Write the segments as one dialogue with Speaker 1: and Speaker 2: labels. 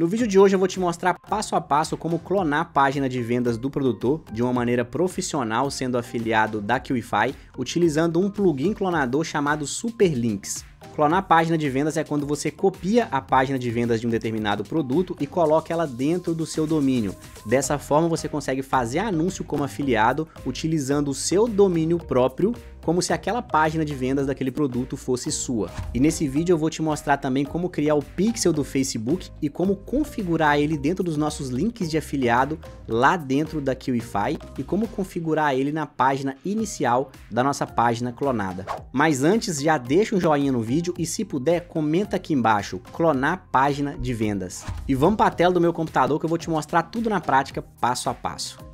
Speaker 1: No vídeo de hoje eu vou te mostrar passo a passo como clonar a página de vendas do produtor de uma maneira profissional sendo afiliado da QIFI, utilizando um plugin clonador chamado Superlinks. Clonar a página de vendas é quando você copia a página de vendas de um determinado produto e coloca ela dentro do seu domínio. Dessa forma você consegue fazer anúncio como afiliado utilizando o seu domínio próprio como se aquela página de vendas daquele produto fosse sua. E nesse vídeo eu vou te mostrar também como criar o pixel do Facebook e como configurar ele dentro dos nossos links de afiliado lá dentro da Qify e como configurar ele na página inicial da nossa página clonada. Mas antes, já deixa um joinha no vídeo e se puder, comenta aqui embaixo, clonar página de vendas. E vamos para a tela do meu computador que eu vou te mostrar tudo na prática, passo a passo.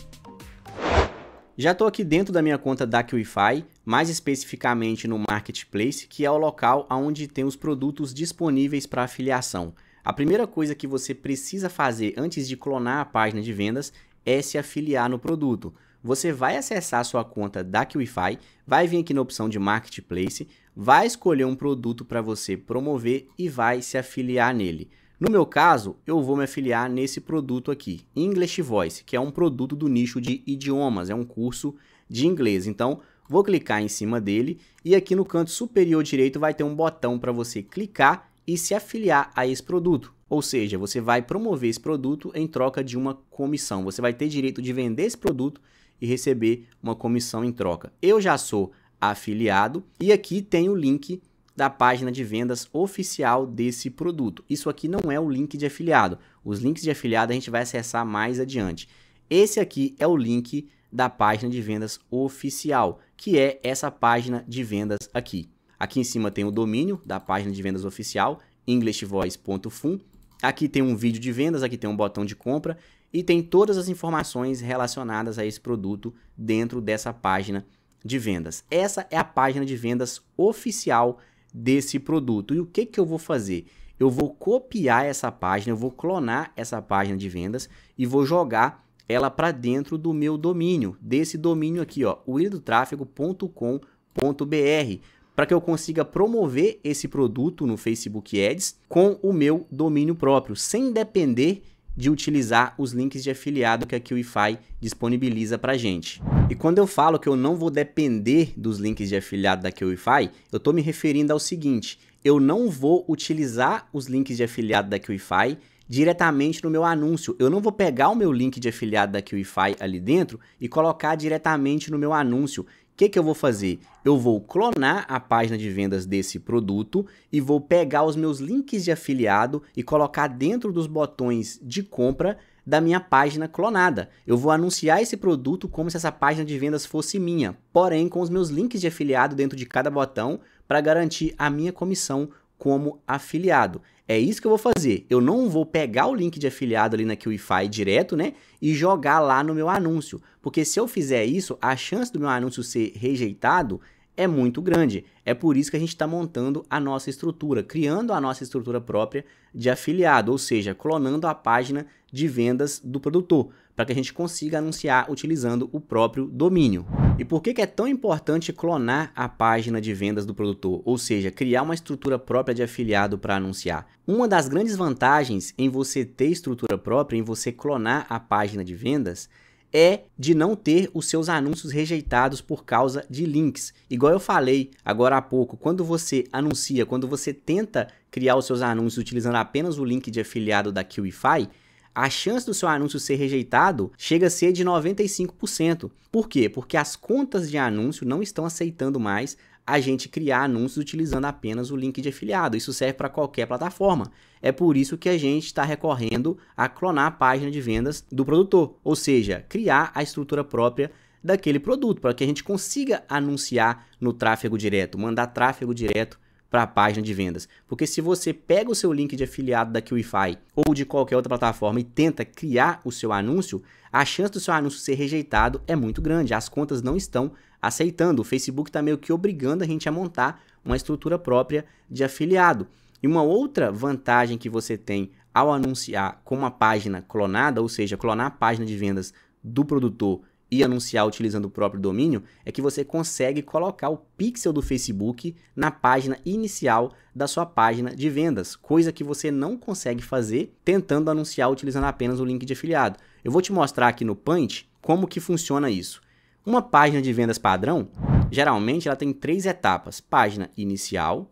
Speaker 1: Já estou aqui dentro da minha conta da QIFI, mais especificamente no Marketplace, que é o local onde tem os produtos disponíveis para afiliação. A primeira coisa que você precisa fazer antes de clonar a página de vendas é se afiliar no produto. Você vai acessar a sua conta da QIFI, vai vir aqui na opção de Marketplace, vai escolher um produto para você promover e vai se afiliar nele. No meu caso, eu vou me afiliar nesse produto aqui, English Voice, que é um produto do nicho de idiomas, é um curso de inglês. Então, vou clicar em cima dele e aqui no canto superior direito vai ter um botão para você clicar e se afiliar a esse produto. Ou seja, você vai promover esse produto em troca de uma comissão. Você vai ter direito de vender esse produto e receber uma comissão em troca. Eu já sou afiliado e aqui tem o link da página de vendas oficial desse produto. Isso aqui não é o link de afiliado. Os links de afiliado a gente vai acessar mais adiante. Esse aqui é o link da página de vendas oficial, que é essa página de vendas aqui. Aqui em cima tem o domínio da página de vendas oficial, englishvoice.fun. Aqui tem um vídeo de vendas, aqui tem um botão de compra e tem todas as informações relacionadas a esse produto dentro dessa página de vendas. Essa é a página de vendas oficial desse produto. E o que, que eu vou fazer? Eu vou copiar essa página, eu vou clonar essa página de vendas e vou jogar ela para dentro do meu domínio, desse domínio aqui, ó, tráfego.com.br para que eu consiga promover esse produto no Facebook Ads com o meu domínio próprio, sem depender de utilizar os links de afiliado que a QIFI disponibiliza para gente. E quando eu falo que eu não vou depender dos links de afiliado da QIFI, eu estou me referindo ao seguinte, eu não vou utilizar os links de afiliado da QIFI diretamente no meu anúncio. Eu não vou pegar o meu link de afiliado da QIFI ali dentro e colocar diretamente no meu anúncio que, que eu vou fazer? Eu vou clonar a página de vendas desse produto e vou pegar os meus links de afiliado e colocar dentro dos botões de compra da minha página clonada. Eu vou anunciar esse produto como se essa página de vendas fosse minha, porém com os meus links de afiliado dentro de cada botão para garantir a minha comissão como afiliado. É isso que eu vou fazer. Eu não vou pegar o link de afiliado ali na QIFI direto, né? E jogar lá no meu anúncio. Porque se eu fizer isso, a chance do meu anúncio ser rejeitado é muito grande. É por isso que a gente está montando a nossa estrutura, criando a nossa estrutura própria de afiliado, ou seja, clonando a página de vendas do produtor para que a gente consiga anunciar utilizando o próprio domínio. E por que, que é tão importante clonar a página de vendas do produtor, ou seja, criar uma estrutura própria de afiliado para anunciar? Uma das grandes vantagens em você ter estrutura própria, em você clonar a página de vendas, é de não ter os seus anúncios rejeitados por causa de links. Igual eu falei agora há pouco, quando você anuncia, quando você tenta criar os seus anúncios utilizando apenas o link de afiliado da QIFI, a chance do seu anúncio ser rejeitado chega a ser de 95%. Por quê? Porque as contas de anúncio não estão aceitando mais a gente criar anúncios utilizando apenas o link de afiliado. Isso serve para qualquer plataforma. É por isso que a gente está recorrendo a clonar a página de vendas do produtor, ou seja, criar a estrutura própria daquele produto, para que a gente consiga anunciar no tráfego direto, mandar tráfego direto para a página de vendas. Porque se você pega o seu link de afiliado da QIFI ou de qualquer outra plataforma e tenta criar o seu anúncio, a chance do seu anúncio ser rejeitado é muito grande. As contas não estão aceitando. O Facebook está meio que obrigando a gente a montar uma estrutura própria de afiliado. E uma outra vantagem que você tem ao anunciar com uma página clonada, ou seja, clonar a página de vendas do produtor e anunciar utilizando o próprio domínio é que você consegue colocar o pixel do Facebook na página inicial da sua página de vendas, coisa que você não consegue fazer tentando anunciar utilizando apenas o link de afiliado. Eu vou te mostrar aqui no Punt como que funciona isso. Uma página de vendas padrão, geralmente ela tem três etapas: página inicial,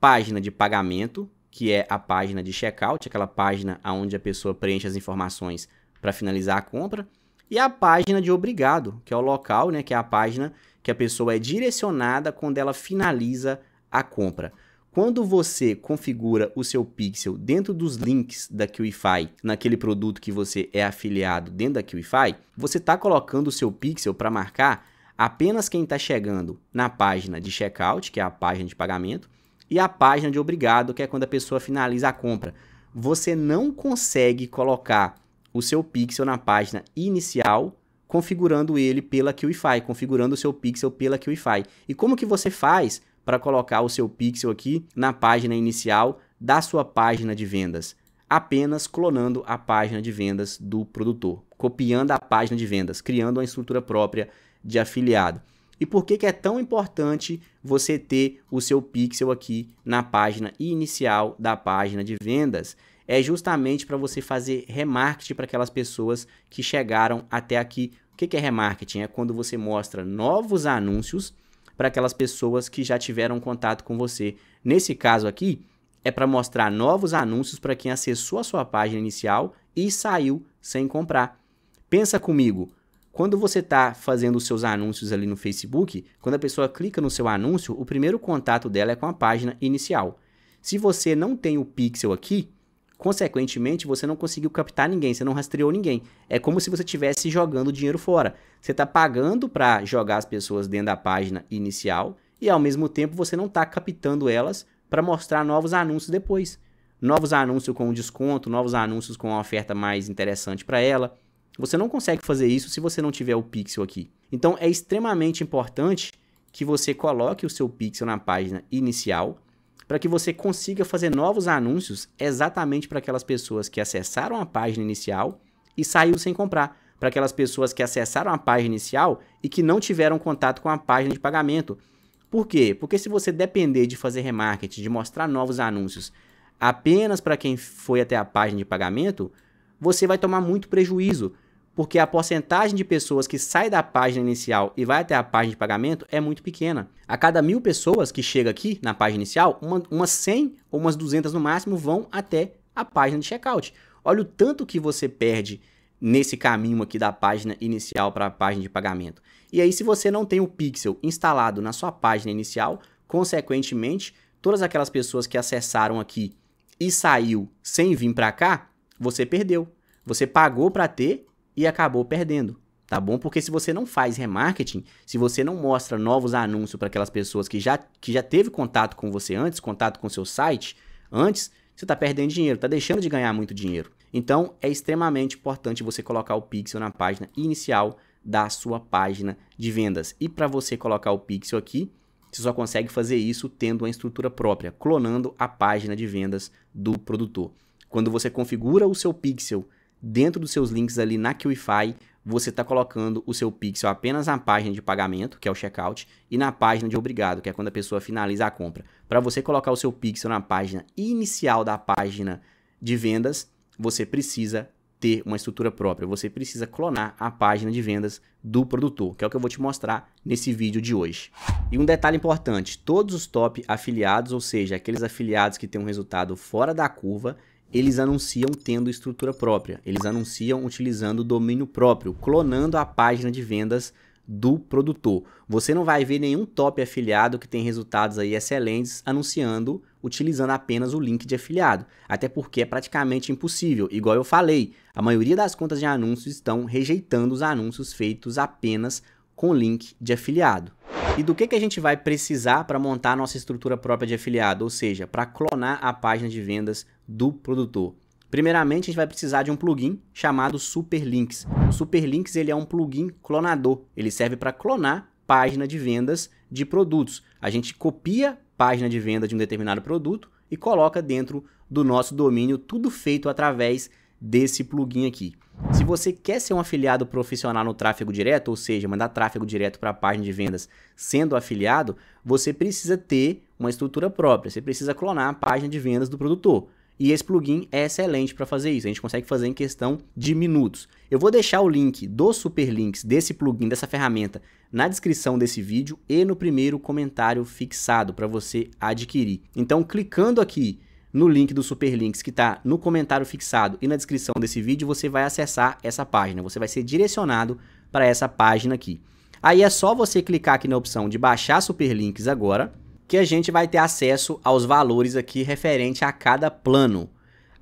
Speaker 1: página de pagamento, que é a página de checkout, aquela página onde a pessoa preenche as informações para finalizar a compra e a página de obrigado, que é o local, né, que é a página que a pessoa é direcionada quando ela finaliza a compra. Quando você configura o seu pixel dentro dos links da QIFI, naquele produto que você é afiliado dentro da QIFI, você está colocando o seu pixel para marcar apenas quem está chegando na página de checkout, que é a página de pagamento, e a página de obrigado, que é quando a pessoa finaliza a compra. Você não consegue colocar o seu pixel na página inicial, configurando ele pela QIFI, configurando o seu pixel pela QIFI. E como que você faz para colocar o seu pixel aqui na página inicial da sua página de vendas? Apenas clonando a página de vendas do produtor, copiando a página de vendas, criando uma estrutura própria de afiliado. E por que, que é tão importante você ter o seu pixel aqui na página inicial da página de vendas? é justamente para você fazer remarketing para aquelas pessoas que chegaram até aqui. O que é remarketing? É quando você mostra novos anúncios para aquelas pessoas que já tiveram contato com você. Nesse caso aqui, é para mostrar novos anúncios para quem acessou a sua página inicial e saiu sem comprar. Pensa comigo, quando você está fazendo os seus anúncios ali no Facebook, quando a pessoa clica no seu anúncio, o primeiro contato dela é com a página inicial. Se você não tem o pixel aqui, Consequentemente, você não conseguiu captar ninguém, você não rastreou ninguém. É como se você estivesse jogando dinheiro fora. Você está pagando para jogar as pessoas dentro da página inicial e, ao mesmo tempo, você não está captando elas para mostrar novos anúncios depois. Novos anúncios com desconto, novos anúncios com uma oferta mais interessante para ela. Você não consegue fazer isso se você não tiver o pixel aqui. Então, é extremamente importante que você coloque o seu pixel na página inicial para que você consiga fazer novos anúncios exatamente para aquelas pessoas que acessaram a página inicial e saiu sem comprar, para aquelas pessoas que acessaram a página inicial e que não tiveram contato com a página de pagamento. Por quê? Porque se você depender de fazer remarketing, de mostrar novos anúncios apenas para quem foi até a página de pagamento, você vai tomar muito prejuízo, porque a porcentagem de pessoas que sai da página inicial e vai até a página de pagamento é muito pequena. A cada mil pessoas que chega aqui na página inicial, uma, umas 100 ou umas 200 no máximo vão até a página de checkout. Olha o tanto que você perde nesse caminho aqui da página inicial para a página de pagamento. E aí, se você não tem o pixel instalado na sua página inicial, consequentemente, todas aquelas pessoas que acessaram aqui e saiu sem vir para cá, você perdeu. Você pagou para ter e acabou perdendo, tá bom? Porque se você não faz remarketing, se você não mostra novos anúncios para aquelas pessoas que já, que já teve contato com você antes, contato com seu site antes, você está perdendo dinheiro, está deixando de ganhar muito dinheiro. Então, é extremamente importante você colocar o pixel na página inicial da sua página de vendas. E para você colocar o pixel aqui, você só consegue fazer isso tendo uma estrutura própria, clonando a página de vendas do produtor. Quando você configura o seu pixel dentro dos seus links ali na QIFI, você está colocando o seu pixel apenas na página de pagamento, que é o checkout, e na página de obrigado, que é quando a pessoa finaliza a compra. Para você colocar o seu pixel na página inicial da página de vendas, você precisa ter uma estrutura própria, você precisa clonar a página de vendas do produtor, que é o que eu vou te mostrar nesse vídeo de hoje. E um detalhe importante, todos os top afiliados, ou seja, aqueles afiliados que têm um resultado fora da curva, eles anunciam tendo estrutura própria, eles anunciam utilizando domínio próprio, clonando a página de vendas do produtor. Você não vai ver nenhum top afiliado que tem resultados aí excelentes anunciando utilizando apenas o link de afiliado, até porque é praticamente impossível. Igual eu falei, a maioria das contas de anúncios estão rejeitando os anúncios feitos apenas com link de afiliado. E do que, que a gente vai precisar para montar a nossa estrutura própria de afiliado, ou seja, para clonar a página de vendas do produtor. Primeiramente, a gente vai precisar de um plugin chamado Superlinks. O Superlinks ele é um plugin clonador. Ele serve para clonar página de vendas de produtos. A gente copia página de venda de um determinado produto e coloca dentro do nosso domínio, tudo feito através desse plugin aqui. Se você quer ser um afiliado profissional no tráfego direto, ou seja, mandar tráfego direto para a página de vendas sendo afiliado, você precisa ter uma estrutura própria, você precisa clonar a página de vendas do produtor. E esse plugin é excelente para fazer isso. A gente consegue fazer em questão de minutos. Eu vou deixar o link dos superlinks desse plugin, dessa ferramenta, na descrição desse vídeo e no primeiro comentário fixado para você adquirir. Então, clicando aqui no link do Superlinks que está no comentário fixado e na descrição desse vídeo, você vai acessar essa página, você vai ser direcionado para essa página aqui. Aí é só você clicar aqui na opção de baixar Superlinks agora, que a gente vai ter acesso aos valores aqui referente a cada plano.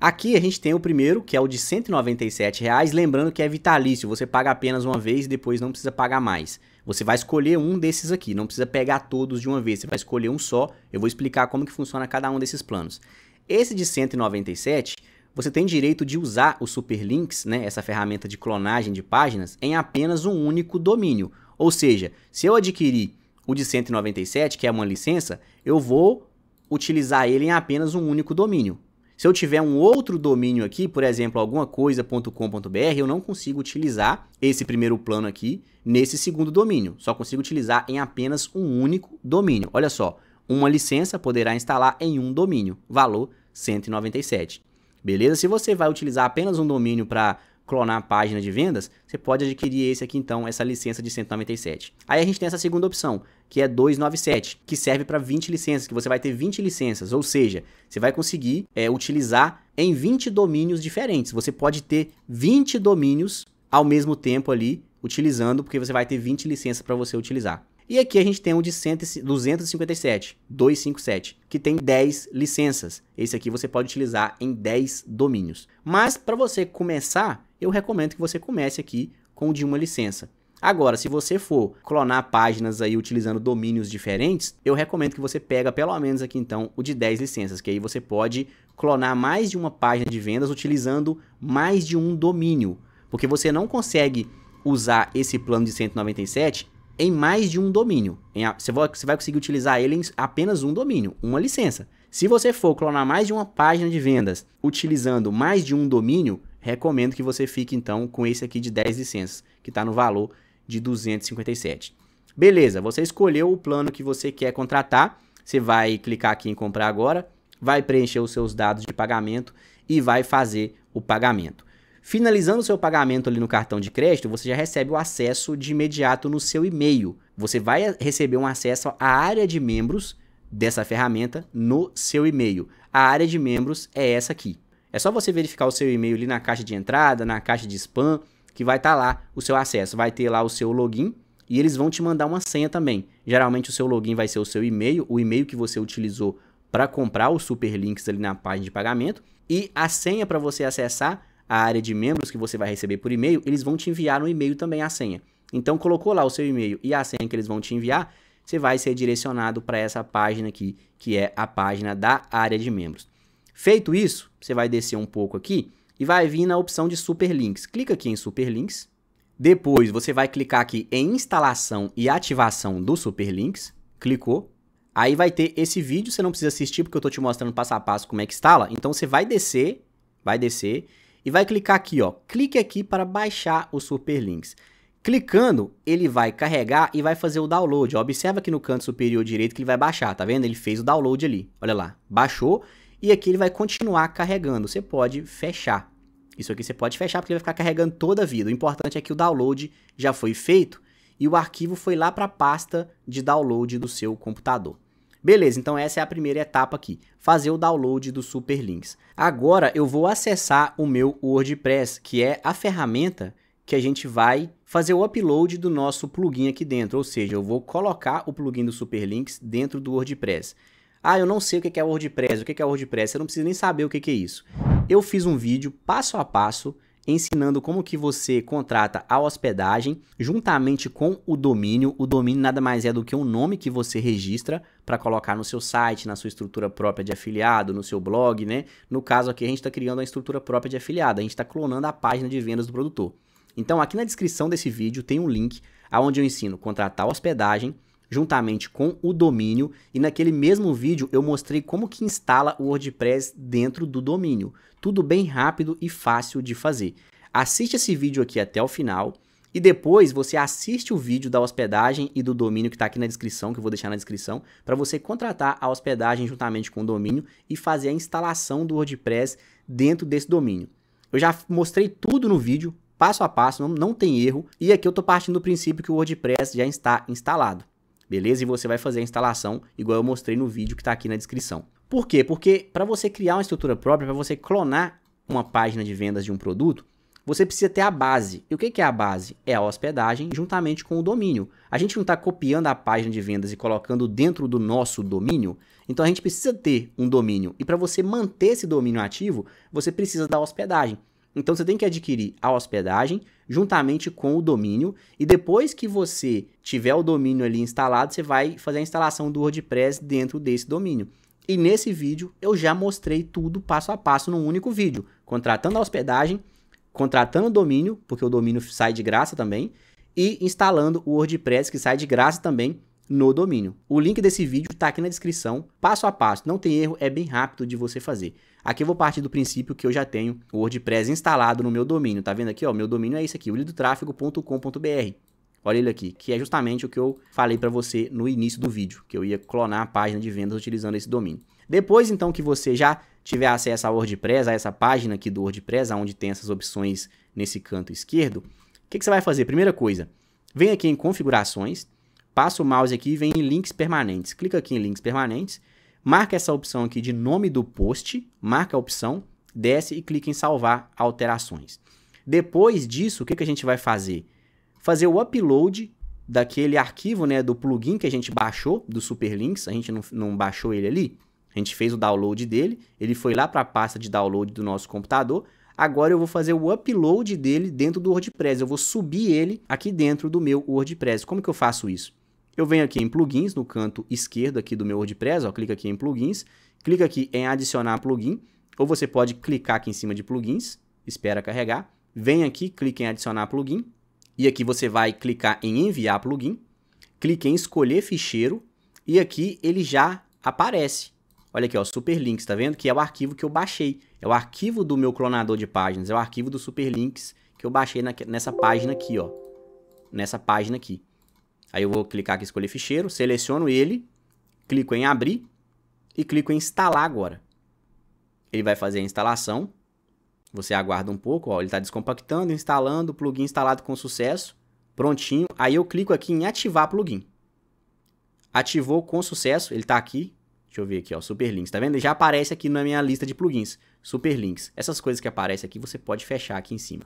Speaker 1: Aqui a gente tem o primeiro, que é o de R$197,00, lembrando que é vitalício, você paga apenas uma vez e depois não precisa pagar mais. Você vai escolher um desses aqui, não precisa pegar todos de uma vez, você vai escolher um só. Eu vou explicar como que funciona cada um desses planos. Esse de 197, você tem direito de usar o superlinks, né, essa ferramenta de clonagem de páginas, em apenas um único domínio. Ou seja, se eu adquirir o de 197, que é uma licença, eu vou utilizar ele em apenas um único domínio. Se eu tiver um outro domínio aqui, por exemplo, alguma coisa.com.br, eu não consigo utilizar esse primeiro plano aqui nesse segundo domínio. Só consigo utilizar em apenas um único domínio. Olha só, uma licença poderá instalar em um domínio, valor 197. Beleza? Se você vai utilizar apenas um domínio para clonar a página de vendas, você pode adquirir esse aqui então, essa licença de 197. Aí a gente tem essa segunda opção, que é 297, que serve para 20 licenças, que você vai ter 20 licenças, ou seja, você vai conseguir é, utilizar em 20 domínios diferentes. Você pode ter 20 domínios ao mesmo tempo ali utilizando, porque você vai ter 20 licenças para você utilizar. E aqui a gente tem o um de 257, 257, que tem 10 licenças. Esse aqui você pode utilizar em 10 domínios. Mas para você começar, eu recomendo que você comece aqui com o de uma licença. Agora, se você for clonar páginas aí utilizando domínios diferentes, eu recomendo que você pega pelo menos aqui então o de 10 licenças, que aí você pode clonar mais de uma página de vendas utilizando mais de um domínio, porque você não consegue usar esse plano de 197 em mais de um domínio. você, vai, conseguir utilizar ele em apenas um domínio, uma licença. Se você for clonar mais de uma página de vendas utilizando mais de um domínio, recomendo que você fique então com esse aqui de 10 licenças, que está no valor de 257. Beleza, você escolheu o plano que você quer contratar, você vai clicar aqui em comprar agora, vai preencher os seus dados de pagamento e vai fazer o pagamento. Finalizando o seu pagamento ali no cartão de crédito, você já recebe o acesso de imediato no seu e-mail. Você vai receber um acesso à área de membros dessa ferramenta no seu e-mail. A área de membros é essa aqui. É só você verificar o seu e-mail ali na caixa de entrada, na caixa de spam, que vai estar tá lá o seu acesso. Vai ter lá o seu login e eles vão te mandar uma senha também. Geralmente o seu login vai ser o seu e-mail, o e-mail que você utilizou para comprar os superlinks ali na página de pagamento e a senha para você acessar a área de membros que você vai receber por e-mail, eles vão te enviar no um e-mail também a senha. Então, colocou lá o seu e-mail e a senha que eles vão te enviar, você vai ser direcionado para essa página aqui, que é a página da área de membros. Feito isso, você vai descer um pouco aqui e vai vir na opção de superlinks. Clica aqui em superlinks. Depois, você vai clicar aqui em instalação e ativação do superlinks. Clicou. Aí vai ter esse vídeo, você não precisa assistir porque eu estou te mostrando passo a passo como é que instala. Então, você vai descer, vai descer e vai clicar aqui, ó. Clique aqui para baixar os superlinks. Clicando, ele vai carregar e vai fazer o download. Ó. Observa aqui no canto superior direito que ele vai baixar, tá vendo? Ele fez o download ali, olha lá, baixou e aqui ele vai continuar carregando. Você pode fechar. Isso aqui você pode fechar porque ele vai ficar carregando toda a vida. O importante é que o download já foi feito e o arquivo foi lá para a pasta de download do seu computador. Beleza, então essa é a primeira etapa aqui, fazer o download dos superlinks. Agora eu vou acessar o meu WordPress, que é a ferramenta que a gente vai fazer o upload do nosso plugin aqui dentro, ou seja, eu vou colocar o plugin do Superlinks dentro do WordPress. Ah, eu não sei o que é WordPress, o que é WordPress, você não precisa nem saber o que é isso. Eu fiz um vídeo passo a passo ensinando como que você contrata a hospedagem juntamente com o domínio. O domínio nada mais é do que um nome que você registra para colocar no seu site, na sua estrutura própria de afiliado, no seu blog, né? No caso aqui a gente está criando uma estrutura própria de afiliado, a gente está clonando a página de vendas do produtor. Então aqui na descrição desse vídeo tem um link aonde eu ensino contratar hospedagem, juntamente com o domínio e naquele mesmo vídeo eu mostrei como que instala o WordPress dentro do domínio. Tudo bem rápido e fácil de fazer. Assiste esse vídeo aqui até o final e depois você assiste o vídeo da hospedagem e do domínio que está aqui na descrição, que eu vou deixar na descrição, para você contratar a hospedagem juntamente com o domínio e fazer a instalação do WordPress dentro desse domínio. Eu já mostrei tudo no vídeo, passo a passo, não, não tem erro, e aqui eu estou partindo do princípio que o WordPress já está instalado beleza? E você vai fazer a instalação igual eu mostrei no vídeo que está aqui na descrição. Por quê? Porque para você criar uma estrutura própria, para você clonar uma página de vendas de um produto, você precisa ter a base. E o que é a base? É a hospedagem juntamente com o domínio. A gente não está copiando a página de vendas e colocando dentro do nosso domínio, então a gente precisa ter um domínio. E para você manter esse domínio ativo, você precisa da hospedagem. Então você tem que adquirir a hospedagem juntamente com o domínio e depois que você tiver o domínio ali instalado, você vai fazer a instalação do WordPress dentro desse domínio. E nesse vídeo eu já mostrei tudo passo a passo num único vídeo, contratando a hospedagem, contratando o domínio, porque o domínio sai de graça também, e instalando o WordPress que sai de graça também no domínio. O link desse vídeo está aqui na descrição, passo a passo, não tem erro, é bem rápido de você fazer. Aqui eu vou partir do princípio que eu já tenho o WordPress instalado no meu domínio, tá vendo aqui, O meu domínio é esse aqui, willidotrafego.com.br. Olha ele aqui, que é justamente o que eu falei para você no início do vídeo, que eu ia clonar a página de vendas utilizando esse domínio. Depois então que você já tiver acesso ao WordPress, a essa página aqui do WordPress, onde tem essas opções nesse canto esquerdo, o que, que, você vai fazer? Primeira coisa, vem aqui em configurações, passa o mouse aqui e vem em links permanentes. Clica aqui em links permanentes marca essa opção aqui de nome do post, marca a opção, desce e clica em salvar alterações. Depois disso, o que, que a gente vai fazer? Fazer o upload daquele arquivo né, do plugin que a gente baixou, do Superlinks, a gente não, não baixou ele ali, a gente fez o download dele, ele foi lá para a pasta de download do nosso computador, agora eu vou fazer o upload dele dentro do WordPress, eu vou subir ele aqui dentro do meu WordPress. Como que eu faço isso? Eu venho aqui em plugins, no canto esquerdo aqui do meu WordPress, ó, clica aqui em plugins, clica aqui em adicionar plugin, ou você pode clicar aqui em cima de plugins, espera carregar, vem aqui, clica em adicionar plugin, e aqui você vai clicar em enviar plugin, clique em escolher ficheiro, e aqui ele já aparece. Olha aqui, ó, Superlinks, tá vendo? Que é o arquivo que eu baixei. É o arquivo do meu clonador de páginas, é o arquivo do Superlinks que eu baixei na, nessa página aqui, ó. Nessa página aqui. Aí eu vou clicar aqui escolher ficheiro, seleciono ele, clico em abrir e clico em instalar agora. Ele vai fazer a instalação. Você aguarda um pouco, ó, ele está descompactando, instalando, plugin instalado com sucesso, prontinho. Aí eu clico aqui em ativar plugin. Ativou com sucesso, ele está aqui. Deixa eu ver aqui, ó, Superlinks, tá vendo? Ele já aparece aqui na minha lista de plugins, Superlinks. Essas coisas que aparecem aqui, você pode fechar aqui em cima.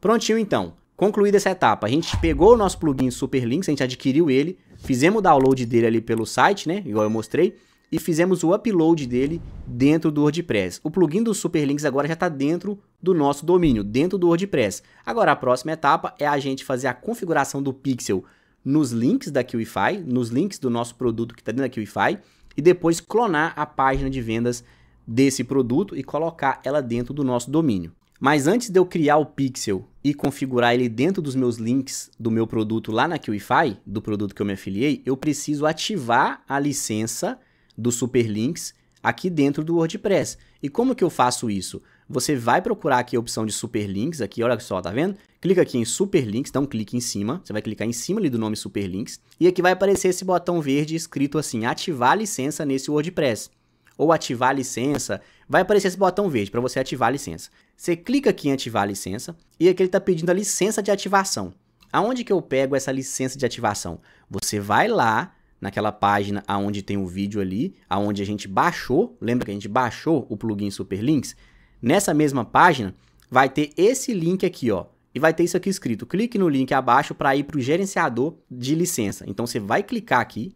Speaker 1: Prontinho então. Concluída essa etapa, a gente pegou o nosso plugin Superlinks, a gente adquiriu ele, fizemos o download dele ali pelo site, né, igual eu mostrei, e fizemos o upload dele dentro do WordPress. O plugin do Superlinks agora já está dentro do nosso domínio, dentro do WordPress. Agora a próxima etapa é a gente fazer a configuração do pixel nos links da QiFi, nos links do nosso produto que está dentro da QiFi, e depois clonar a página de vendas desse produto e colocar ela dentro do nosso domínio. Mas antes de eu criar o pixel e configurar ele dentro dos meus links do meu produto lá na QIFI, do produto que eu me afiliei, eu preciso ativar a licença do Superlinks aqui dentro do WordPress. E como que eu faço isso? Você vai procurar aqui a opção de Superlinks, aqui, olha só, tá vendo? Clica aqui em Superlinks, dá um clique em cima, você vai clicar em cima ali do nome Superlinks, e aqui vai aparecer esse botão verde escrito assim, ativar a licença nesse WordPress ou ativar a licença, vai aparecer esse botão verde para você ativar a licença. Você clica aqui em ativar a licença e aqui ele está pedindo a licença de ativação. Aonde que eu pego essa licença de ativação? Você vai lá naquela página aonde tem o um vídeo ali, aonde a gente baixou, lembra que a gente baixou o plugin Superlinks? Nessa mesma página vai ter esse link aqui, ó, e vai ter isso aqui escrito. Clique no link abaixo para ir para o gerenciador de licença. Então você vai clicar aqui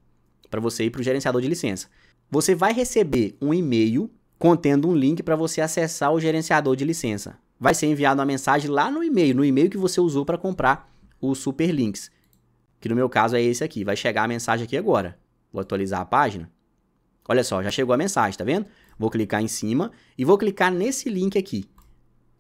Speaker 1: para você ir para o gerenciador de licença. Você vai receber um e-mail contendo um link para você acessar o gerenciador de licença. Vai ser enviado uma mensagem lá no e-mail, no e-mail que você usou para comprar os superlinks. Que no meu caso é esse aqui. Vai chegar a mensagem aqui agora. Vou atualizar a página. Olha só, já chegou a mensagem, tá vendo? Vou clicar em cima e vou clicar nesse link aqui.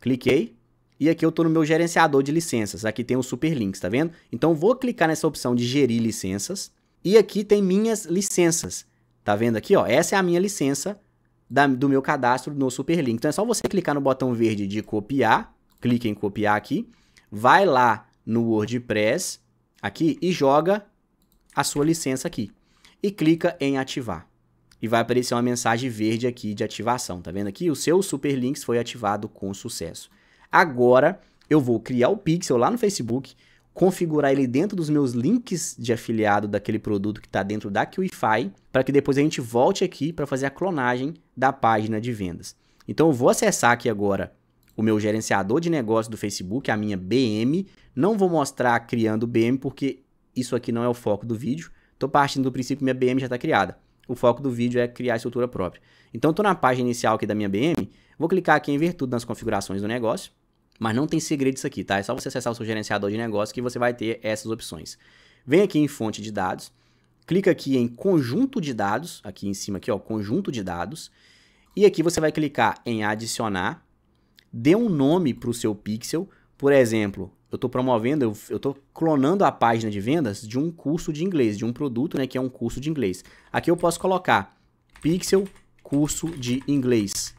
Speaker 1: Cliquei e aqui eu estou no meu gerenciador de licenças. Aqui tem os superlinks, tá vendo? Então vou clicar nessa opção de gerir licenças e aqui tem minhas licenças. Tá vendo aqui, ó? Essa é a minha licença da, do meu cadastro no Superlink. Então é só você clicar no botão verde de copiar, clique em copiar aqui, vai lá no WordPress aqui e joga a sua licença aqui e clica em ativar. E vai aparecer uma mensagem verde aqui de ativação, tá vendo aqui? O seu Superlinks foi ativado com sucesso. Agora eu vou criar o pixel lá no Facebook configurar ele dentro dos meus links de afiliado daquele produto que está dentro da QIFI, para que depois a gente volte aqui para fazer a clonagem da página de vendas. Então eu vou acessar aqui agora o meu gerenciador de negócios do Facebook, a minha BM. Não vou mostrar criando BM porque isso aqui não é o foco do vídeo. Estou partindo do princípio que minha BM já está criada. O foco do vídeo é criar a estrutura própria. Então estou na página inicial aqui da minha BM. Vou clicar aqui em ver tudo nas configurações do negócio. Mas não tem segredo isso aqui, tá? É só você acessar o seu gerenciador de negócio que você vai ter essas opções. Vem aqui em fonte de dados, clica aqui em conjunto de dados, aqui em cima aqui, ó, conjunto de dados, e aqui você vai clicar em adicionar, dê um nome para o seu pixel, por exemplo, eu estou promovendo, eu estou clonando a página de vendas de um curso de inglês, de um produto, né, que é um curso de inglês. Aqui eu posso colocar pixel curso de inglês.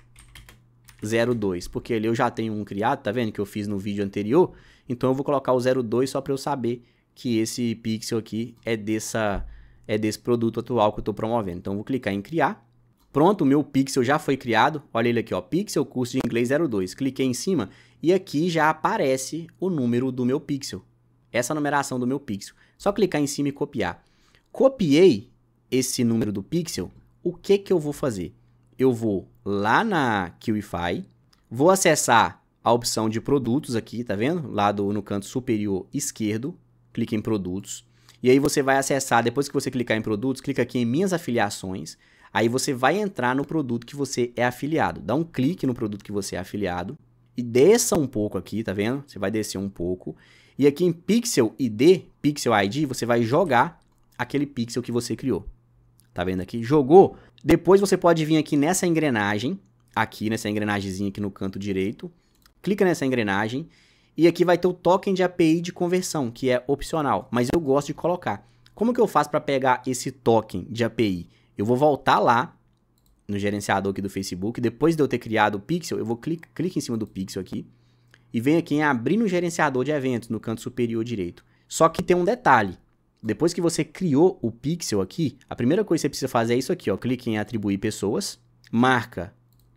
Speaker 1: 02, porque ali eu já tenho um criado, tá vendo? Que eu fiz no vídeo anterior, então eu vou colocar o 02 só para eu saber que esse pixel aqui é, dessa, é desse produto atual que eu estou promovendo. Então eu vou clicar em criar. Pronto, o meu pixel já foi criado. Olha ele aqui, ó, pixel curso de inglês 02. Cliquei em cima e aqui já aparece o número do meu pixel. Essa numeração do meu pixel. Só clicar em cima e copiar. Copiei esse número do pixel, o que que eu vou fazer? eu vou lá na QIFI, vou acessar a opção de produtos aqui, tá vendo? Lá do, no canto superior esquerdo, clique em produtos. E aí você vai acessar, depois que você clicar em produtos, clica aqui em minhas afiliações. Aí você vai entrar no produto que você é afiliado. Dá um clique no produto que você é afiliado e desça um pouco aqui, tá vendo? Você vai descer um pouco. E aqui em Pixel ID, Pixel ID, você vai jogar aquele pixel que você criou. Tá vendo aqui? Jogou, depois você pode vir aqui nessa engrenagem, aqui nessa engrenagemzinha aqui no canto direito, clica nessa engrenagem e aqui vai ter o token de API de conversão, que é opcional, mas eu gosto de colocar. Como que eu faço para pegar esse token de API? Eu vou voltar lá no gerenciador aqui do Facebook, depois de eu ter criado o pixel, eu vou clicar clica em cima do pixel aqui e venho aqui em abrir no gerenciador de eventos, no canto superior direito. Só que tem um detalhe, depois que você criou o pixel aqui, a primeira coisa que você precisa fazer é isso aqui, ó. Clique em atribuir pessoas, marca,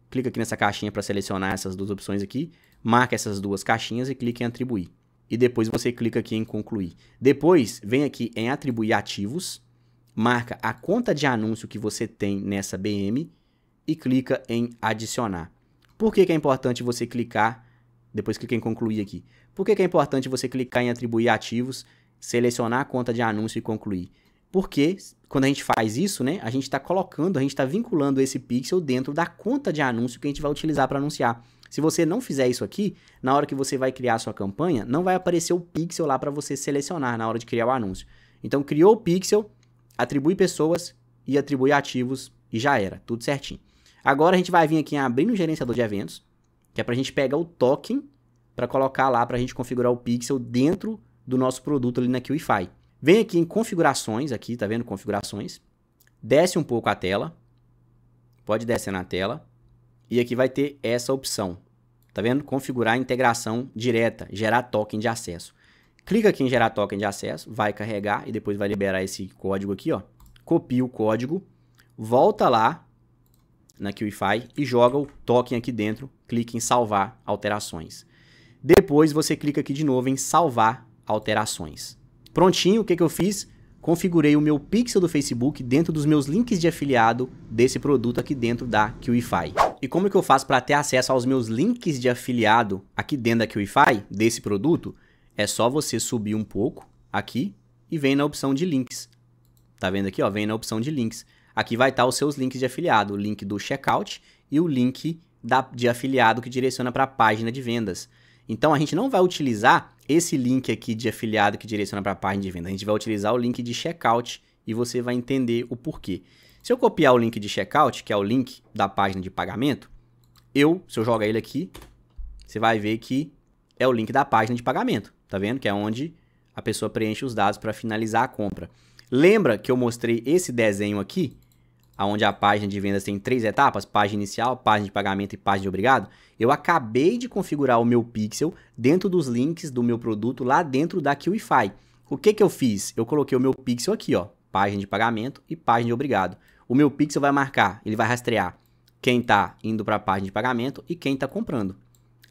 Speaker 1: clica aqui nessa caixinha para selecionar essas duas opções aqui, marca essas duas caixinhas e clique em atribuir. E depois você clica aqui em concluir. Depois, vem aqui em atribuir ativos, marca a conta de anúncio que você tem nessa BM e clica em adicionar. Por que, que é importante você clicar, depois clica em concluir aqui, por que, que é importante você clicar em atribuir ativos selecionar a conta de anúncio e concluir. Porque quando a gente faz isso, né, a gente está colocando, a gente está vinculando esse pixel dentro da conta de anúncio que a gente vai utilizar para anunciar. Se você não fizer isso aqui, na hora que você vai criar a sua campanha, não vai aparecer o pixel lá para você selecionar na hora de criar o anúncio. Então criou o pixel, atribui pessoas e atribui ativos e já era, tudo certinho. Agora a gente vai vir aqui em abrir no gerenciador de eventos, que é para a gente pegar o token para colocar lá para a gente configurar o pixel dentro do nosso produto ali na QIFI. Vem aqui em configurações, aqui, tá vendo? Configurações. Desce um pouco a tela. Pode descer na tela. E aqui vai ter essa opção. Tá vendo? Configurar a integração direta, gerar token de acesso. Clica aqui em gerar token de acesso, vai carregar e depois vai liberar esse código aqui, ó. Copia o código, volta lá na QIFI e joga o token aqui dentro, clica em salvar alterações. Depois você clica aqui de novo em salvar alterações. Prontinho, o que, que eu fiz? Configurei o meu pixel do Facebook dentro dos meus links de afiliado desse produto aqui dentro da QIFI. E como é que eu faço para ter acesso aos meus links de afiliado aqui dentro da QIFI, desse produto? É só você subir um pouco aqui e vem na opção de links. Tá vendo aqui? Ó? Vem na opção de links. Aqui vai estar tá os seus links de afiliado, o link do checkout e o link da, de afiliado que direciona para a página de vendas. Então a gente não vai utilizar esse link aqui de afiliado que direciona para a página de venda. A gente vai utilizar o link de checkout e você vai entender o porquê. Se eu copiar o link de checkout, que é o link da página de pagamento, eu, se eu jogar ele aqui, você vai ver que é o link da página de pagamento, tá vendo? Que é onde a pessoa preenche os dados para finalizar a compra. Lembra que eu mostrei esse desenho aqui? onde a página de vendas tem três etapas, página inicial, página de pagamento e página de obrigado, eu acabei de configurar o meu pixel dentro dos links do meu produto lá dentro da QIFI. O que, que eu fiz? Eu coloquei o meu pixel aqui, ó, página de pagamento e página de obrigado. O meu pixel vai marcar, ele vai rastrear quem está indo para a página de pagamento e quem está comprando.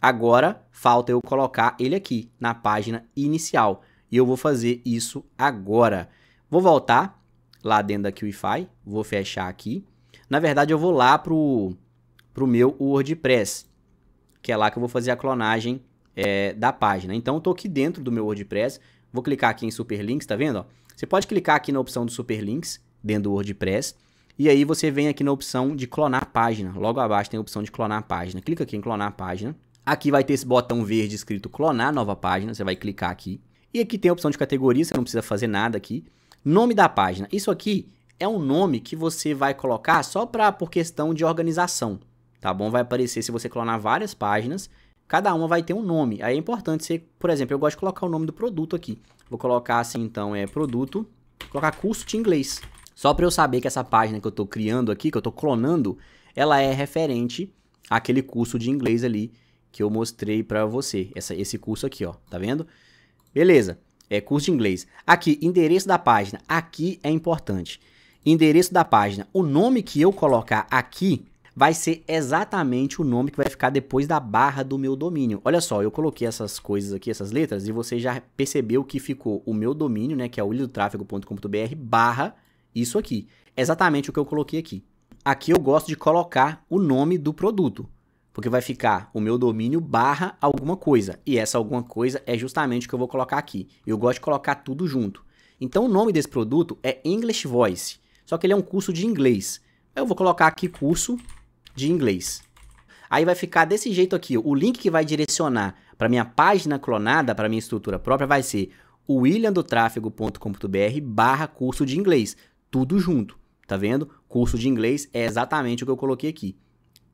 Speaker 1: Agora, falta eu colocar ele aqui, na página inicial. E eu vou fazer isso agora. Vou voltar lá dentro da QIFI. Vou fechar aqui. Na verdade, eu vou lá pro, pro meu WordPress, que é lá que eu vou fazer a clonagem é, da página. Então, eu tô aqui dentro do meu WordPress. Vou clicar aqui em Superlinks, tá vendo? Ó? Você pode clicar aqui na opção do Superlinks, dentro do WordPress. E aí você vem aqui na opção de clonar página. Logo abaixo tem a opção de clonar página. Clica aqui em clonar página. Aqui vai ter esse botão verde escrito clonar nova página. Você vai clicar aqui. E aqui tem a opção de categoria, você não precisa fazer nada aqui. Nome da página. Isso aqui é um nome que você vai colocar só para por questão de organização, tá bom? Vai aparecer se você clonar várias páginas, cada uma vai ter um nome. Aí é importante você, por exemplo, eu gosto de colocar o nome do produto aqui. Vou colocar assim então é produto, colocar curso de inglês. Só para eu saber que essa página que eu estou criando aqui, que eu estou clonando, ela é referente àquele curso de inglês ali que eu mostrei para você. Essa, esse curso aqui, ó, tá vendo? Beleza é, curso de inglês. Aqui, endereço da página. Aqui é importante. Endereço da página. O nome que eu colocar aqui vai ser exatamente o nome que vai ficar depois da barra do meu domínio. Olha só, eu coloquei essas coisas aqui, essas letras, e você já percebeu que ficou o meu domínio, né, que é o ilhodotrafego.com.br, barra isso aqui. Exatamente o que eu coloquei aqui. Aqui eu gosto de colocar o nome do produto porque vai ficar o meu domínio barra alguma coisa. E essa alguma coisa é justamente o que eu vou colocar aqui. Eu gosto de colocar tudo junto. Então o nome desse produto é English Voice, só que ele é um curso de inglês. Eu vou colocar aqui curso de inglês. Aí vai ficar desse jeito aqui, o link que vai direcionar para minha página clonada, para minha estrutura própria, vai ser williamdotrafego.com.br barra curso de inglês, tudo junto, tá vendo? Curso de inglês é exatamente o que eu coloquei aqui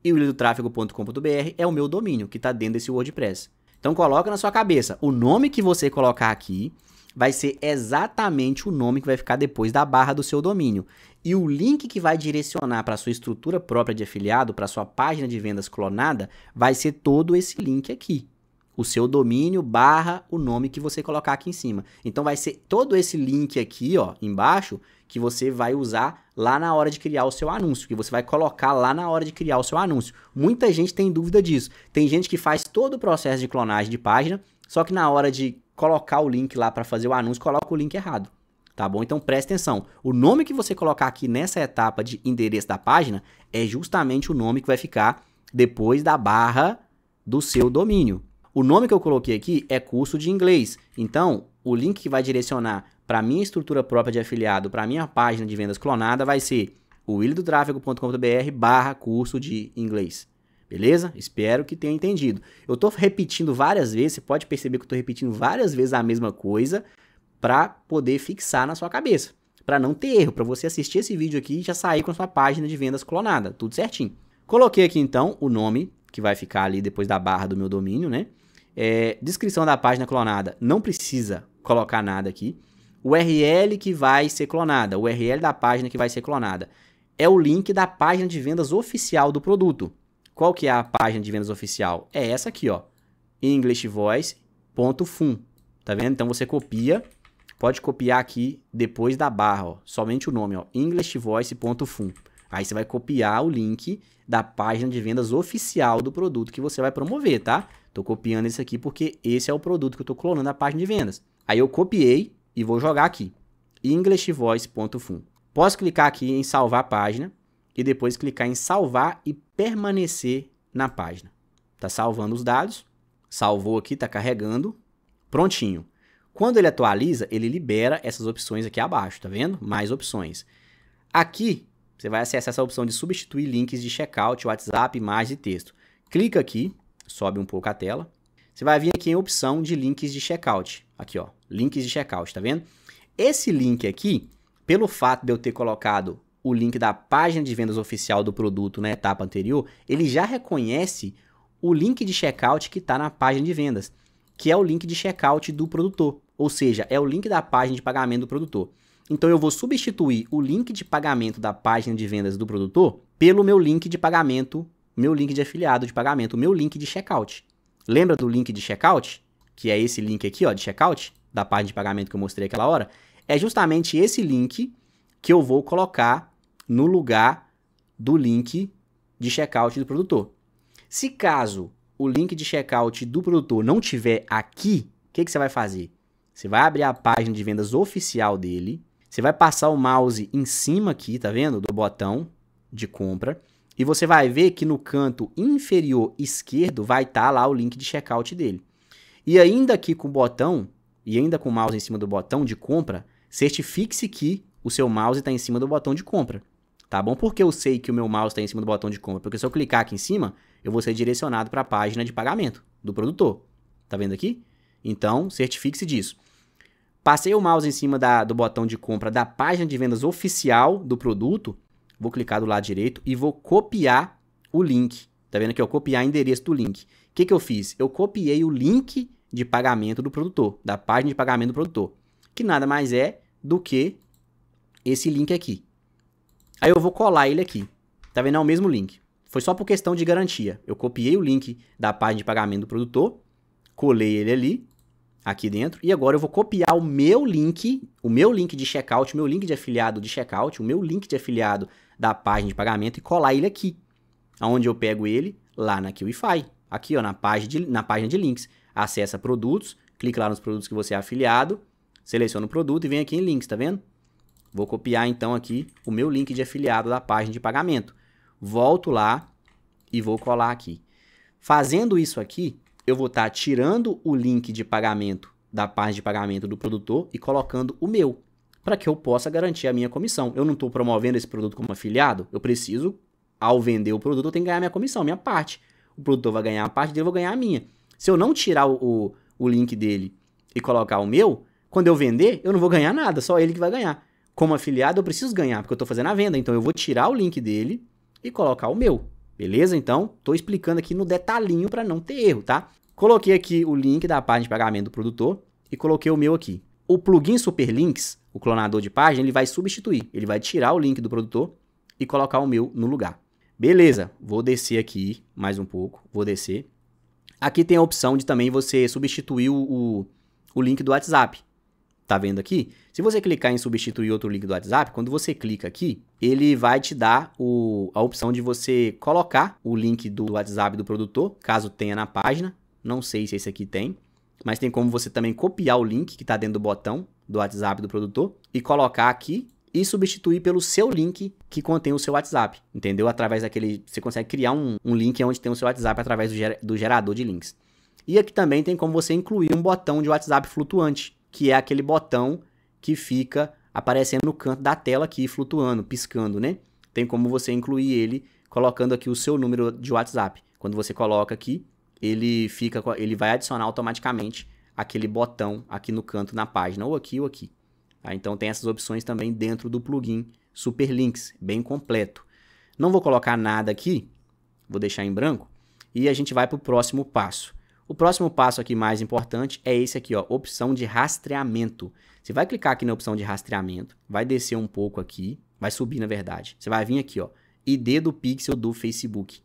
Speaker 1: e o ilhadotrafego.com.br é o meu domínio que está dentro desse WordPress. Então coloca na sua cabeça, o nome que você colocar aqui vai ser exatamente o nome que vai ficar depois da barra do seu domínio. E o link que vai direcionar para a sua estrutura própria de afiliado, para a sua página de vendas clonada, vai ser todo esse link aqui. O seu domínio barra o nome que você colocar aqui em cima. Então vai ser todo esse link aqui, ó, embaixo, que você vai usar lá na hora de criar o seu anúncio, que você vai colocar lá na hora de criar o seu anúncio. Muita gente tem dúvida disso. Tem gente que faz todo o processo de clonagem de página, só que na hora de colocar o link lá para fazer o anúncio, coloca o link errado. Tá bom? Então preste atenção. O nome que você colocar aqui nessa etapa de endereço da página é justamente o nome que vai ficar depois da barra do seu domínio. O nome que eu coloquei aqui é curso de inglês. Então, o link que vai direcionar para minha estrutura própria de afiliado, para minha página de vendas clonada, vai ser o willidotrafego.com.br barra curso de inglês. Beleza? Espero que tenha entendido. Eu estou repetindo várias vezes, você pode perceber que eu estou repetindo várias vezes a mesma coisa para poder fixar na sua cabeça, para não ter erro, para você assistir esse vídeo aqui e já sair com a sua página de vendas clonada, tudo certinho. Coloquei aqui então o nome que vai ficar ali depois da barra do meu domínio, né? É, descrição da página clonada, não precisa colocar nada aqui. URL que vai ser clonada, o URL da página que vai ser clonada, é o link da página de vendas oficial do produto. Qual que é a página de vendas oficial? É essa aqui, ó. englishvoice.fun. Tá vendo? Então você copia, pode copiar aqui depois da barra, ó, somente o nome, ó, englishvoice.fun. Aí você vai copiar o link da página de vendas oficial do produto que você vai promover, tá? Tô copiando esse aqui porque esse é o produto que eu tô clonando a página de vendas. Aí eu copiei, e vou jogar aqui, englishvoice.fun. Posso clicar aqui em salvar a página e depois clicar em salvar e permanecer na página. Está salvando os dados, salvou aqui, está carregando, prontinho. Quando ele atualiza, ele libera essas opções aqui abaixo, tá vendo? Mais opções. Aqui, você vai acessar essa opção de substituir links de checkout, WhatsApp, imagem e texto. Clica aqui, sobe um pouco a tela, você vai vir aqui em opção de links de checkout. Aqui, ó, links de checkout, tá vendo? Esse link aqui, pelo fato de eu ter colocado o link da página de vendas oficial do produto na etapa anterior, ele já reconhece o link de checkout que está na página de vendas, que é o link de checkout do produtor, ou seja, é o link da página de pagamento do produtor. Então eu vou substituir o link de pagamento da página de vendas do produtor pelo meu link de pagamento, meu link de afiliado de pagamento, meu link de checkout. Lembra do link de checkout? Que é esse link aqui, ó, de checkout, da página de pagamento que eu mostrei aquela hora. É justamente esse link que eu vou colocar no lugar do link de checkout do produtor. Se caso o link de checkout do produtor não tiver aqui, o que, que você vai fazer? Você vai abrir a página de vendas oficial dele, você vai passar o mouse em cima aqui, tá vendo? Do botão de compra. E você vai ver que no canto inferior esquerdo vai estar tá lá o link de checkout dele. E ainda aqui com o botão, e ainda com o mouse em cima do botão de compra, certifique-se que o seu mouse está em cima do botão de compra. Tá bom? Porque eu sei que o meu mouse está em cima do botão de compra, porque se eu clicar aqui em cima, eu vou ser direcionado para a página de pagamento do produtor. Tá vendo aqui? Então, certifique-se disso. Passei o mouse em cima da, do botão de compra da página de vendas oficial do produto, Vou clicar do lado direito e vou copiar o link. Tá vendo aqui, ó, copiar endereço do link. O que, que eu fiz? Eu copiei o link de pagamento do produtor, da página de pagamento do produtor, que nada mais é do que esse link aqui. Aí eu vou colar ele aqui. Tá vendo? É o mesmo link. Foi só por questão de garantia. Eu copiei o link da página de pagamento do produtor, colei ele ali, aqui dentro, e agora eu vou copiar o meu link, o meu link de checkout, o meu link de afiliado de checkout, o meu link de afiliado da página de pagamento e colar ele aqui. Aonde eu pego ele? Lá na QIFI. Aqui, ó, na página, de, na página de links. Acessa produtos, clica lá nos produtos que você é afiliado, seleciona o produto e vem aqui em links, tá vendo? Vou copiar então aqui o meu link de afiliado da página de pagamento. Volto lá e vou colar aqui. Fazendo isso aqui, eu vou estar tá tirando o link de pagamento da página de pagamento do produtor e colocando o meu para que eu possa garantir a minha comissão. Eu não estou promovendo esse produto como afiliado, eu preciso, ao vender o produto, eu tenho que ganhar minha comissão, minha parte. O produtor vai ganhar a parte dele, eu vou ganhar a minha. Se eu não tirar o, o, o link dele e colocar o meu, quando eu vender, eu não vou ganhar nada, só ele que vai ganhar. Como afiliado, eu preciso ganhar, porque eu estou fazendo a venda, então eu vou tirar o link dele e colocar o meu. Beleza? Então, estou explicando aqui no detalhinho para não ter erro, tá? Coloquei aqui o link da página de pagamento do produtor e coloquei o meu aqui. O plugin Superlinks o clonador de página, ele vai substituir. Ele vai tirar o link do produtor e colocar o meu no lugar. Beleza, vou descer aqui mais um pouco, vou descer. Aqui tem a opção de também você substituir o, o, o link do WhatsApp. Tá vendo aqui? Se você clicar em substituir outro link do WhatsApp, quando você clica aqui, ele vai te dar o, a opção de você colocar o link do WhatsApp do produtor, caso tenha na página. Não sei se esse aqui tem mas tem como você também copiar o link que está dentro do botão do WhatsApp do produtor e colocar aqui e substituir pelo seu link que contém o seu WhatsApp, entendeu? Através daquele, você consegue criar um, um link onde tem o seu WhatsApp através do, ger, do gerador de links. E aqui também tem como você incluir um botão de WhatsApp flutuante, que é aquele botão que fica aparecendo no canto da tela aqui, flutuando, piscando, né? Tem como você incluir ele colocando aqui o seu número de WhatsApp. Quando você coloca aqui, ele fica ele vai adicionar automaticamente aquele botão aqui no canto na página, ou aqui ou aqui. Tá? Então tem essas opções também dentro do plugin Superlinks, bem completo. Não vou colocar nada aqui, vou deixar em branco, e a gente vai para o próximo passo. O próximo passo aqui mais importante é esse aqui, ó, opção de rastreamento. Você vai clicar aqui na opção de rastreamento, vai descer um pouco aqui, vai subir na verdade. Você vai vir aqui, ó, ID do pixel do Facebook.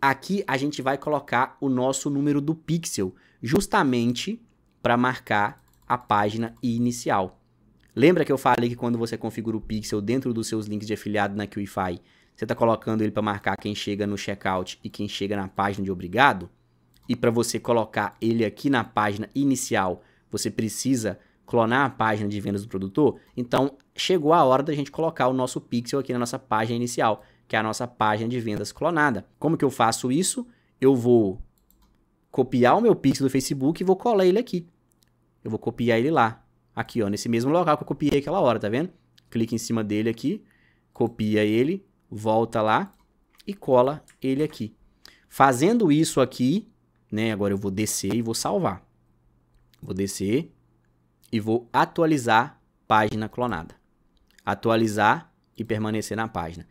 Speaker 1: Aqui a gente vai colocar o nosso número do pixel, justamente para marcar a página inicial. Lembra que eu falei que quando você configura o pixel dentro dos seus links de afiliado na QIFI, você está colocando ele para marcar quem chega no checkout e quem chega na página de obrigado? E para você colocar ele aqui na página inicial, você precisa clonar a página de vendas do produtor? Então, chegou a hora da gente colocar o nosso pixel aqui na nossa página inicial que é a nossa página de vendas clonada. Como que eu faço isso? Eu vou copiar o meu pixel do Facebook e vou colar ele aqui. Eu vou copiar ele lá, aqui ó, nesse mesmo local que eu copiei aquela hora, tá vendo? Clica em cima dele aqui, copia ele, volta lá e cola ele aqui. Fazendo isso aqui, né, agora eu vou descer e vou salvar. Vou descer e vou atualizar página clonada. Atualizar e permanecer na página.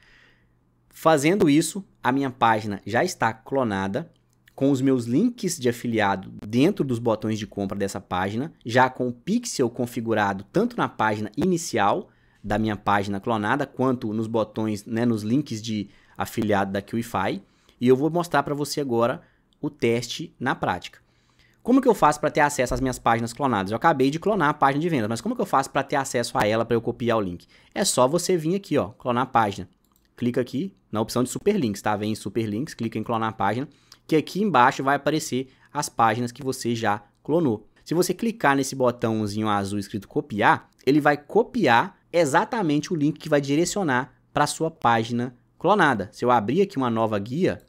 Speaker 1: Fazendo isso, a minha página já está clonada com os meus links de afiliado dentro dos botões de compra dessa página, já com o pixel configurado tanto na página inicial da minha página clonada quanto nos botões, né, nos links de afiliado da QIFI, e eu vou mostrar para você agora o teste na prática. Como que eu faço para ter acesso às minhas páginas clonadas? Eu acabei de clonar a página de vendas, mas como que eu faço para ter acesso a ela para eu copiar o link? É só você vir aqui, ó, clonar a página clica aqui na opção de superlinks, tá? Vem em superlinks, clica em clonar a página, que aqui embaixo vai aparecer as páginas que você já clonou. Se você clicar nesse botãozinho azul escrito copiar, ele vai copiar exatamente o link que vai direcionar para a sua página clonada. Se eu abrir aqui uma nova guia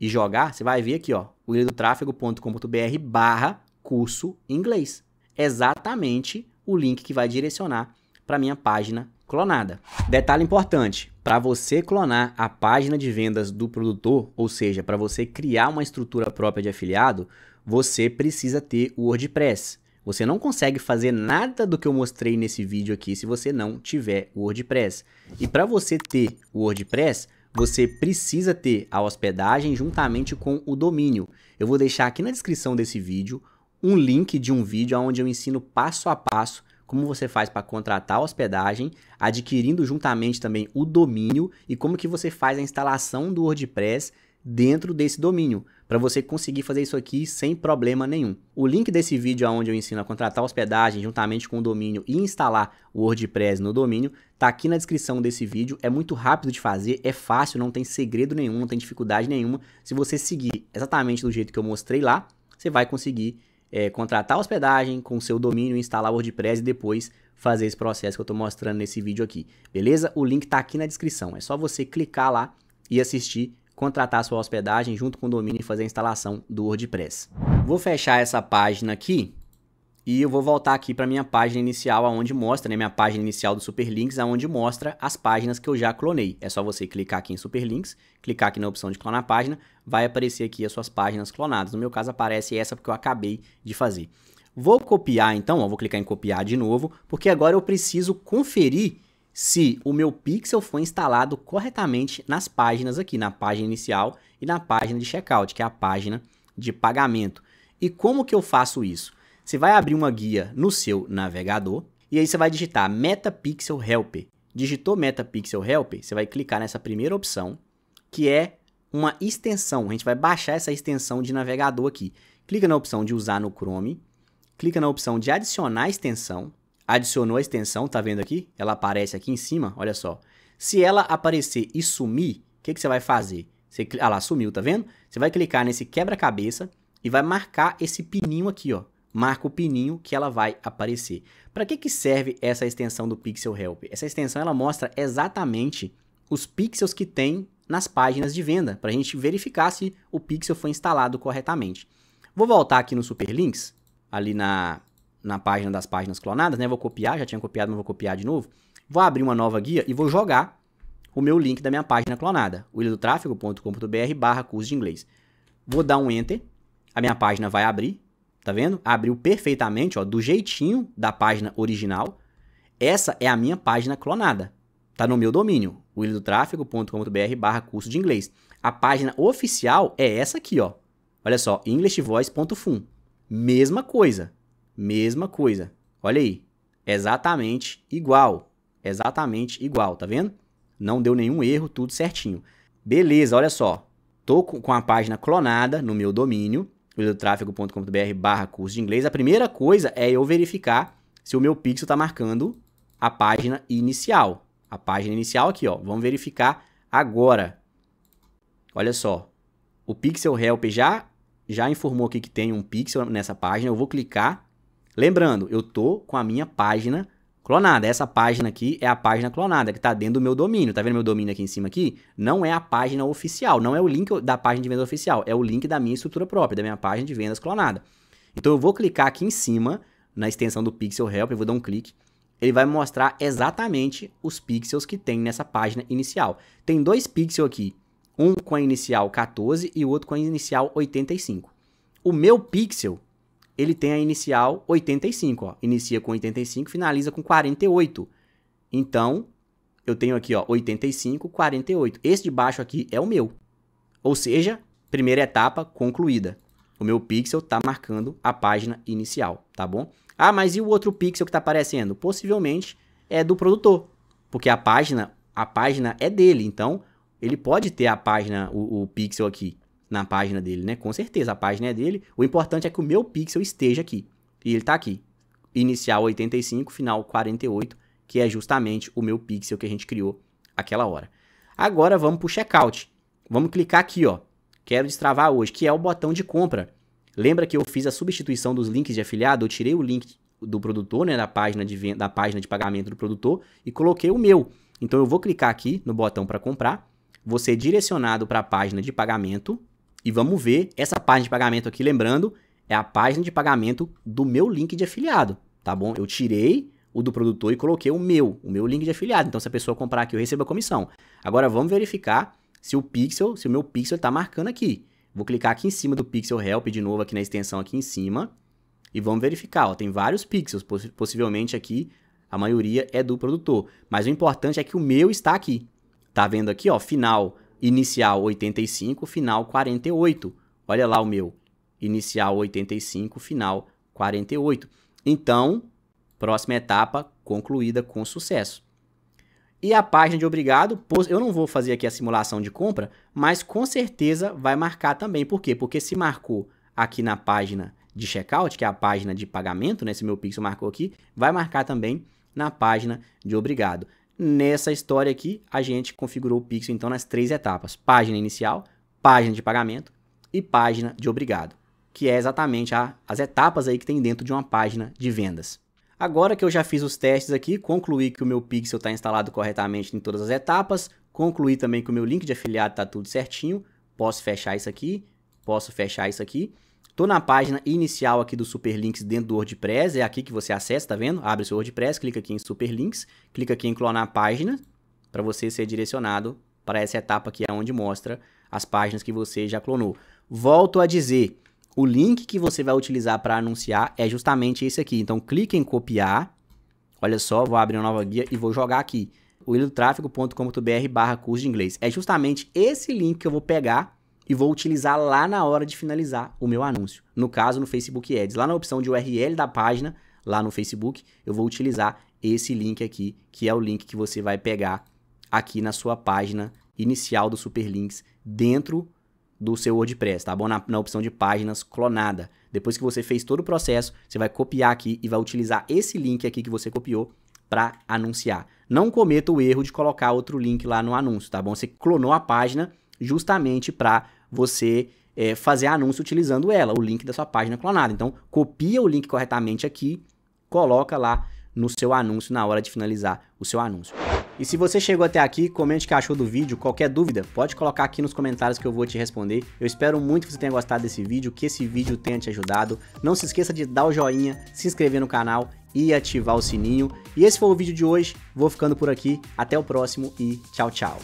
Speaker 1: e jogar, você vai ver aqui, ó, guiadotrafego.com.br barra curso inglês. Exatamente o link que vai direcionar para minha página clonada. Detalhe importante, para você clonar a página de vendas do produtor, ou seja, para você criar uma estrutura própria de afiliado, você precisa ter o WordPress. Você não consegue fazer nada do que eu mostrei nesse vídeo aqui se você não tiver o WordPress. E para você ter o WordPress, você precisa ter a hospedagem juntamente com o domínio. Eu vou deixar aqui na descrição desse vídeo um link de um vídeo onde eu ensino passo a passo como você faz para contratar a hospedagem, adquirindo juntamente também o domínio e como que você faz a instalação do WordPress dentro desse domínio, para você conseguir fazer isso aqui sem problema nenhum. O link desse vídeo onde eu ensino a contratar hospedagem juntamente com o domínio e instalar o WordPress no domínio, tá aqui na descrição desse vídeo, é muito rápido de fazer, é fácil, não tem segredo nenhum, não tem dificuldade nenhuma. Se você seguir exatamente do jeito que eu mostrei lá, você vai conseguir é, contratar hospedagem com seu domínio, instalar o WordPress e depois fazer esse processo que eu estou mostrando nesse vídeo aqui, beleza? O link está aqui na descrição, é só você clicar lá e assistir, contratar sua hospedagem junto com o domínio e fazer a instalação do WordPress. Vou fechar essa página aqui e eu vou voltar aqui para minha página inicial, aonde mostra, né, minha página inicial do Superlinks, aonde mostra as páginas que eu já clonei. É só você clicar aqui em Superlinks, clicar aqui na opção de clonar página, vai aparecer aqui as suas páginas clonadas. No meu caso aparece essa porque eu acabei de fazer. Vou copiar então, ó, vou clicar em copiar de novo, porque agora eu preciso conferir se o meu pixel foi instalado corretamente nas páginas aqui, na página inicial e na página de checkout, que é a página de pagamento. E como que eu faço isso? Você vai abrir uma guia no seu navegador e aí você vai digitar Metapixel Helper. Digitou Metapixel Helper, você vai clicar nessa primeira opção, que é uma extensão. A gente vai baixar essa extensão de navegador aqui. Clica na opção de usar no Chrome, clica na opção de adicionar extensão. Adicionou a extensão, tá vendo aqui? Ela aparece aqui em cima, olha só. Se ela aparecer e sumir, o que, que você vai fazer? Você, ah lá, sumiu, tá vendo? Você vai clicar nesse quebra-cabeça e vai marcar esse pininho aqui, ó marca o pininho que ela vai aparecer. Para que, que serve essa extensão do Pixel Help? Essa extensão ela mostra exatamente os pixels que tem nas páginas de venda, para a gente verificar se o pixel foi instalado corretamente. Vou voltar aqui no Superlinks, ali na, na página das páginas clonadas, né? Vou copiar, já tinha copiado, mas vou copiar de novo. Vou abrir uma nova guia e vou jogar o meu link da minha página clonada, williadotráfego.com.br barra curso de inglês. Vou dar um Enter, a minha página vai abrir, Tá vendo? Abriu perfeitamente, ó, do jeitinho da página original. Essa é a minha página clonada. Tá no meu domínio, willdotrafego.com.br barra curso de inglês. A página oficial é essa aqui, ó. Olha só, englishvoice.fun. Mesma coisa. Mesma coisa. Olha aí. Exatamente igual. Exatamente igual, tá vendo? Não deu nenhum erro, tudo certinho. Beleza, olha só. Tô com a página clonada no meu domínio www.tráfego.com.br barra curso de inglês, a primeira coisa é eu verificar se o meu pixel está marcando a página inicial. A página inicial aqui, ó. Vamos verificar agora. Olha só. O Pixel Help já, já informou aqui que tem um pixel nessa página. Eu vou clicar. Lembrando, eu tô com a minha página clonada. Essa página aqui é a página clonada, que está dentro do meu domínio. Tá vendo meu domínio aqui em cima aqui? Não é a página oficial, não é o link da página de vendas oficial, é o link da minha estrutura própria, da minha página de vendas clonada. Então eu vou clicar aqui em cima, na extensão do Pixel Help, eu vou dar um clique. Ele vai mostrar exatamente os pixels que tem nessa página inicial. Tem dois pixels aqui, um com a inicial 14 e o outro com a inicial 85. O meu pixel ele tem a inicial 85, ó. Inicia com 85, finaliza com 48. Então, eu tenho aqui, ó, 85, 48. Esse de baixo aqui é o meu. Ou seja, primeira etapa concluída. O meu pixel está marcando a página inicial, tá bom? Ah, mas e o outro pixel que está aparecendo? Possivelmente é do produtor, porque a página, a página é dele, então ele pode ter a página, o, o pixel aqui, na página dele, né? Com certeza, a página é dele. O importante é que o meu pixel esteja aqui. E ele está aqui. Inicial 85, final 48, que é justamente o meu pixel que a gente criou aquela hora. Agora vamos para o checkout. Vamos clicar aqui, ó. Quero destravar hoje, que é o botão de compra. Lembra que eu fiz a substituição dos links de afiliado? Eu tirei o link do produtor, né, da página de venda, da página de pagamento do produtor e coloquei o meu. Então eu vou clicar aqui no botão para comprar, vou ser direcionado para a página de pagamento e vamos ver essa página de pagamento aqui, lembrando, é a página de pagamento do meu link de afiliado, tá bom? Eu tirei o do produtor e coloquei o meu, o meu link de afiliado. Então, se a pessoa comprar aqui, eu recebo a comissão. Agora, vamos verificar se o pixel, se o meu pixel está marcando aqui. Vou clicar aqui em cima do pixel help de novo aqui na extensão aqui em cima e vamos verificar. Ó, tem vários pixels, poss possivelmente aqui a maioria é do produtor. Mas o importante é que o meu está aqui. Tá vendo aqui, ó, final Inicial 85, final 48. Olha lá o meu. Inicial 85, final 48. Então, próxima etapa concluída com sucesso. E a página de obrigado, eu não vou fazer aqui a simulação de compra, mas com certeza vai marcar também. Por quê? Porque se marcou aqui na página de checkout, que é a página de pagamento, né? Se meu pixel marcou aqui, vai marcar também na página de obrigado. Nessa história aqui, a gente configurou o Pixel então nas três etapas: página inicial, página de pagamento e página de obrigado, que é exatamente a, as etapas aí que tem dentro de uma página de vendas. Agora que eu já fiz os testes aqui, concluí que o meu Pixel está instalado corretamente em todas as etapas, concluí também que o meu link de afiliado está tudo certinho, posso fechar isso aqui, posso fechar isso aqui Tô na página inicial aqui do Superlinks dentro do WordPress, é aqui que você acessa, tá vendo? Abre seu WordPress, clica aqui em Superlinks, clica aqui em clonar a página para você ser direcionado para essa etapa aqui é onde mostra as páginas que você já clonou. Volto a dizer, o link que você vai utilizar para anunciar é justamente esse aqui. Então clica em copiar. Olha só, vou abrir uma nova guia e vou jogar aqui. wildotraffico.com.br barra curso de inglês. É justamente esse link que eu vou pegar e vou utilizar lá na hora de finalizar o meu anúncio. No caso, no Facebook Ads, lá na opção de URL da página, lá no Facebook, eu vou utilizar esse link aqui, que é o link que você vai pegar aqui na sua página inicial do Superlinks dentro do seu WordPress, tá bom? Na, na, opção de páginas clonada. Depois que você fez todo o processo, você vai copiar aqui e vai utilizar esse link aqui que você copiou para anunciar. Não cometa o erro de colocar outro link lá no anúncio, tá bom? Você clonou a página justamente para você é, fazer anúncio utilizando ela, o link da sua página clonada. Então, copia o link corretamente aqui, coloca lá no seu anúncio na hora de finalizar o seu anúncio. E se você chegou até aqui, comente o que achou do vídeo. Qualquer dúvida, pode colocar aqui nos comentários que eu vou te responder. Eu espero muito que você tenha gostado desse vídeo, que esse vídeo tenha te ajudado. Não se esqueça de dar o joinha, se inscrever no canal e ativar o sininho. E esse foi o vídeo de hoje. Vou ficando por aqui. Até o próximo e tchau, tchau.